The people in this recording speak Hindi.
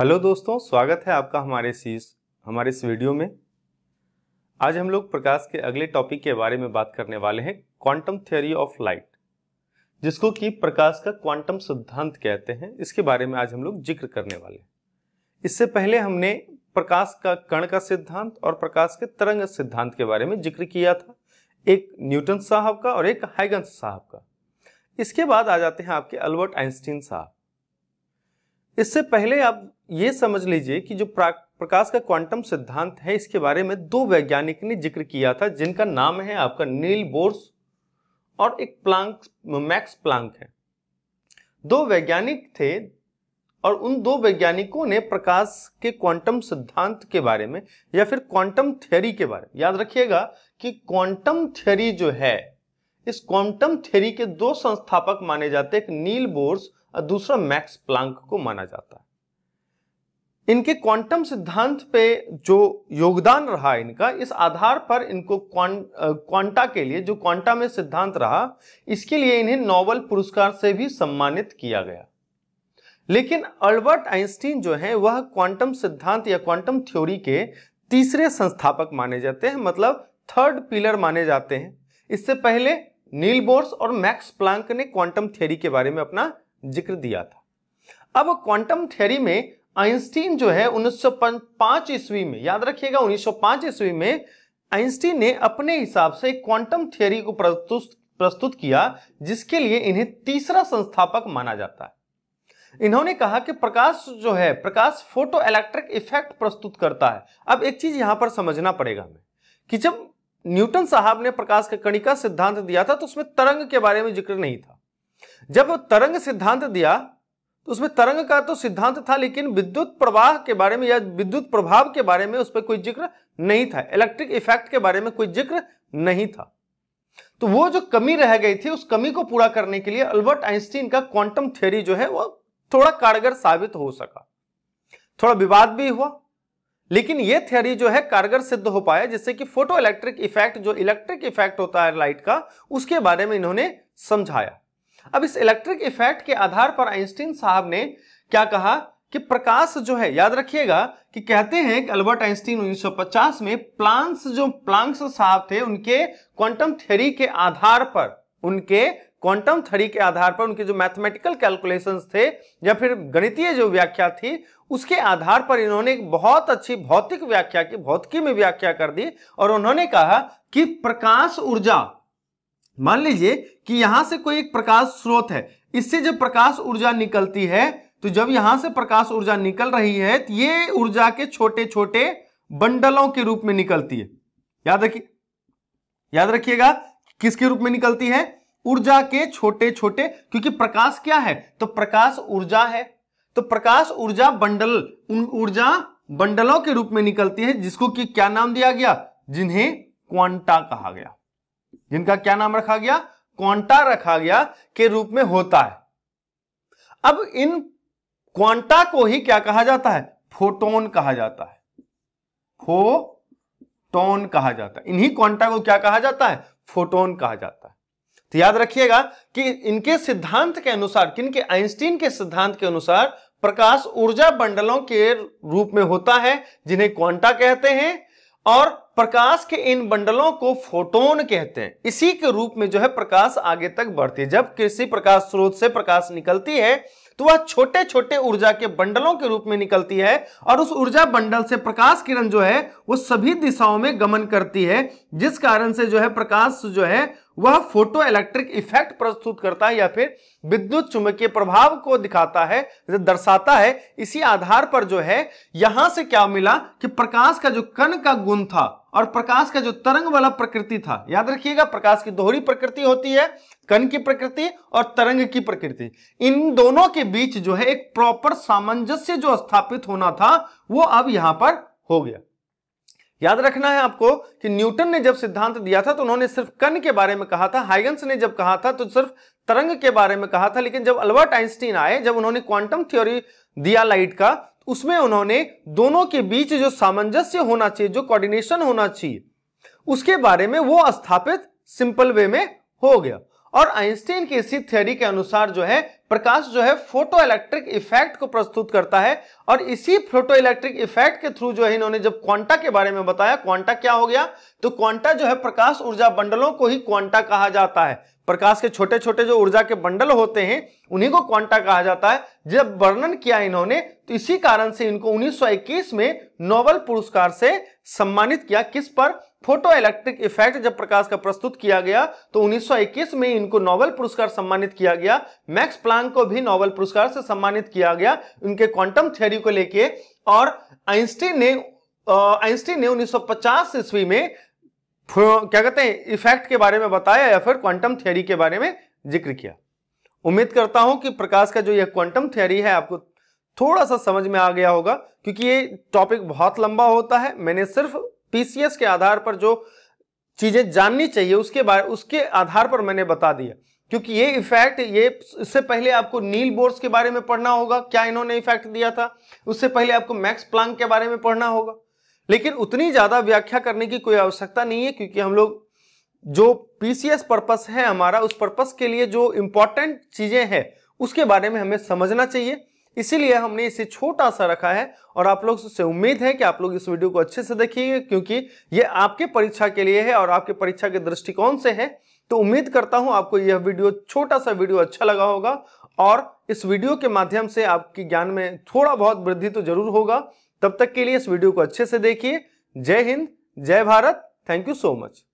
हेलो दोस्तों स्वागत है आपका हमारे सीस हमारे इस वीडियो में आज हम लोग प्रकाश के अगले टॉपिक के बारे में बात करने वाले हैं क्वांटम थ्योरी ऑफ लाइट जिसको कि प्रकाश का क्वांटम सिद्धांत कहते हैं इसके बारे में आज हम लोग जिक्र करने वाले हैं इससे पहले हमने प्रकाश का कण का सिद्धांत और प्रकाश के तरंग सिद्धांत के बारे में जिक्र किया था एक न्यूटन साहब का और एक हाइगंस साहब का इसके बाद आ जाते हैं आपके अल्बर्ट आइंस्टीन साहब इससे पहले आप ये समझ लीजिए कि जो प्रकाश का क्वांटम सिद्धांत है इसके बारे में दो वैज्ञानिक ने जिक्र किया था जिनका नाम है आपका नील बोर्स और एक प्लांक मैक्स प्लांक है दो वैज्ञानिक थे और उन दो वैज्ञानिकों ने प्रकाश के क्वांटम सिद्धांत के बारे में या फिर क्वांटम थ्योरी के बारे में याद रखिएगा कि क्वांटम थ्योरी जो है इस क्वांटम थ्योरी के दो संस्थापक माने जाते हैं नील बोर्स और दूसरा मैक्स प्लांक को माना जाता है इनके क्वांटम सिद्धांत पे जो योगदान रहा इनका इस आधार पर इनको क्वांटा के लिए जो क्वांटा में सिद्धांत रहा इसके लिए इन्हें नोबल पुरस्कार से भी सम्मानित किया गया लेकिन अल्बर्ट आइंस्टीन जो है वह क्वांटम सिद्धांत या क्वांटम थ्योरी के तीसरे संस्थापक माने जाते हैं मतलब थर्ड पिलर माने जाते हैं इससे पहले नील बोर्स और मैक्स प्लांक ने क्वांटम थ्योरी के बारे में अपना जिक्र दिया था अब क्वांटम थ्योरी में आइंस्टीन जो है 1905 ईस्वी में याद रखिएगा 1905 ईस्वी में आइंस्टीन ने अपने हिसाब से क्वांटम थ्योरी को प्रस्तुत प्रस्तुत किया जिसके लिए इन्हें तीसरा संस्थापक माना जाता है इन्होंने कहा कि प्रकाश जो है प्रकाश फोटो इलेक्ट्रिक इफेक्ट प्रस्तुत करता है अब एक चीज यहां पर समझना पड़ेगा हमें कि जब न्यूटन साहब ने प्रकाश का कणिका सिद्धांत दिया था तो उसमें तरंग के बारे में जिक्र नहीं था जब तरंग सिद्धांत दिया तो उसमें तरंग का तो सिद्धांत था लेकिन विद्युत प्रवाह के बारे में या विद्युत प्रभाव के बारे में उस पर कोई जिक्र नहीं था इलेक्ट्रिक इफेक्ट के बारे में कोई जिक्र नहीं था तो वो जो कमी रह गई थी उस कमी को पूरा करने के लिए अल्बर्ट आइंस्टीन का क्वांटम थ्योरी जो है वो थोड़ा कारगर साबित हो सका थोड़ा विवाद भी हुआ लेकिन ये थ्योरी जो है कारगर सिद्ध हो पाया जिससे कि फोटो इलेक्ट्रिक इफेक्ट जो इलेक्ट्रिक इफेक्ट होता है लाइट का उसके बारे में इन्होंने समझाया अब इस इलेक्ट्रिक इफेक्ट के आधार पर आइंस्टीन साहब ने क्या कहा कि प्रकाश जो है याद रखिएगा कि कहते हैं कि अल्बर्ट आइंस्टीन 1950 में प्लांक्स जो प्लांक्स साहब थे उनके क्वांटम थ्योरी के आधार पर उनके क्वांटम थ्योरी के आधार पर उनके जो मैथमेटिकल कैलकुलेशंस थे या फिर गणितीय जो व्याख्या थी उसके आधार पर इन्होंने एक बहुत अच्छी भौतिक व्याख्या की भौतिकी में व्याख्या कर दी और उन्होंने कहा कि प्रकाश ऊर्जा मान लीजिए कि यहां से कोई एक प्रकाश स्रोत है इससे जब प्रकाश ऊर्जा निकलती है तो जब यहां से प्रकाश ऊर्जा निकल रही है तो ये ऊर्जा के छोटे छोटे बंडलों के रूप में निकलती है याद रखिए याद रखिएगा किसके रूप में निकलती है ऊर्जा के छोटे छोटे क्योंकि प्रकाश क्या है तो प्रकाश ऊर्जा है तो प्रकाश ऊर्जा बंडल उन ऊर्जा बंडलों के रूप में निकलती है जिसको कि क्या नाम दिया गया जिन्हें क्वांटा कहा गया जिनका क्या नाम रखा गया क्वांटा रखा गया के रूप में होता है अब इन क्वांटा को ही क्या कहा जाता है फोटोन कहा जाता है फोटोन कहा जाता है इन्हीं क्वांटा को क्या कहा जाता है फोटोन कहा जाता है तो याद रखिएगा कि इनके सिद्धांत के अनुसार किनके आइंस्टीन के सिद्धांत के अनुसार प्रकाश ऊर्जा बंडलों के रूप में होता है जिन्हें क्वांटा कहते हैं और प्रकाश के इन बंडलों को फोटोन कहते हैं इसी के रूप में जो है प्रकाश आगे तक बढ़ती है जब किसी प्रकाश स्रोत से प्रकाश निकलती है तो वह छोटे छोटे ऊर्जा के बंडलों के रूप में निकलती है और उस ऊर्जा बंडल से प्रकाश किरण जो है वो सभी दिशाओं में गमन करती है जिस कारण से जो है प्रकाश जो है वह फोटो इलेक्ट्रिक इफेक्ट प्रस्तुत करता है या फिर विद्युत चुंबकीय प्रभाव को दिखाता है दर्शाता है इसी आधार पर जो है यहां से क्या मिला कि प्रकाश का जो कण का गुण था और प्रकाश का जो तरंग वाला प्रकृति था याद रखिएगा प्रकाश की दोहरी प्रकृति होती है कण की प्रकृति और तरंग की प्रकृति इन दोनों के बीच जो है एक प्रॉपर सामंजस्य जो स्थापित होना था वो अब यहां पर हो गया याद रखना है आपको कि न्यूटन ने जब सिद्धांत दिया था तो उन्होंने सिर्फ कण के बारे में कहा था हाइगंस ने जब कहा था तो सिर्फ तरंग के बारे में कहा था लेकिन जब अल्बर्ट आइंस्टीन आए जब उन्होंने क्वांटम थ्योरी दिया लाइट का उसमें उन्होंने दोनों के बीच जो सामंजस्य होना चाहिए जो कोऑर्डिनेशन होना चाहिए उसके बारे में वो स्थापित सिंपल वे में हो गया और आइंस्टीन की इसी थ्योरी के अनुसार जो है प्रकाश जो है फोटो इलेक्ट्रिक इफेक्ट को प्रस्तुत करता है और इसी फोटो इलेक्ट्रिक इफेक्ट के थ्रू जो है इन्होंने जब क्वांटा के बारे में बताया क्वांटा क्या हो गया तो क्वांटा जो है प्रकाश ऊर्जा बंडलों को ही क्वांटा कहा जाता है प्रकाश के छोटे छोटे जो ऊर्जा के बंडल होते हैं उन्हीं को क्वांटा कहा जाता है जब वर्णन किया इन्होंने तो इसी कारण से इनको उन्नीस में नोबल पुरस्कार से सम्मानित किया किस पर फोटो इलेक्ट्रिक इफेक्ट जब प्रकाश का प्रस्तुत किया गया तो 1921 में इनको नोबेल पुरस्कार सम्मानित किया गया मैक्स प्लांक को भी नोबेल पुरस्कार से सम्मानित किया गया उनके क्वांटम थ्योरी को लेके और आइंस्टीन ने आइंस्टीन ने 1950 ईस्वी में क्या कहते हैं इफेक्ट के बारे में बताया या फिर क्वांटम थ्योरी के बारे में जिक्र किया उम्मीद करता हूं कि प्रकाश का जो यह क्वांटम थ्योरी है आपको थोड़ा सा समझ में आ गया होगा क्योंकि ये टॉपिक बहुत लंबा होता है मैंने सिर्फ पीसीएस के आधार पर जो चीजें जाननी चाहिए उसके बारे उसके आधार पर मैंने बता दिया क्योंकि ये इफेक्ट ये इससे पहले आपको नील बोर्स के बारे में पढ़ना होगा क्या इन्होंने इफेक्ट दिया था उससे पहले आपको मैक्स प्लांक के बारे में पढ़ना होगा लेकिन उतनी ज्यादा व्याख्या करने की कोई आवश्यकता नहीं है क्योंकि हम लोग जो पीसीएस पर्पस है हमारा उस पर्पस के लिए जो इंपॉर्टेंट चीजें हैं उसके बारे में हमें समझना चाहिए इसीलिए हमने इसे छोटा सा रखा है और आप लोग से उम्मीद है कि आप लोग इस वीडियो को अच्छे से देखिए क्योंकि ये आपके परीक्षा के लिए है और आपके परीक्षा के दृष्टिकोण से है तो उम्मीद करता हूं आपको यह वीडियो छोटा सा वीडियो अच्छा लगा होगा और इस वीडियो के माध्यम से आपके ज्ञान में थोड़ा बहुत वृद्धि तो जरूर होगा तब तक के लिए इस वीडियो को अच्छे से देखिए जय हिंद जय Bharat thank you so much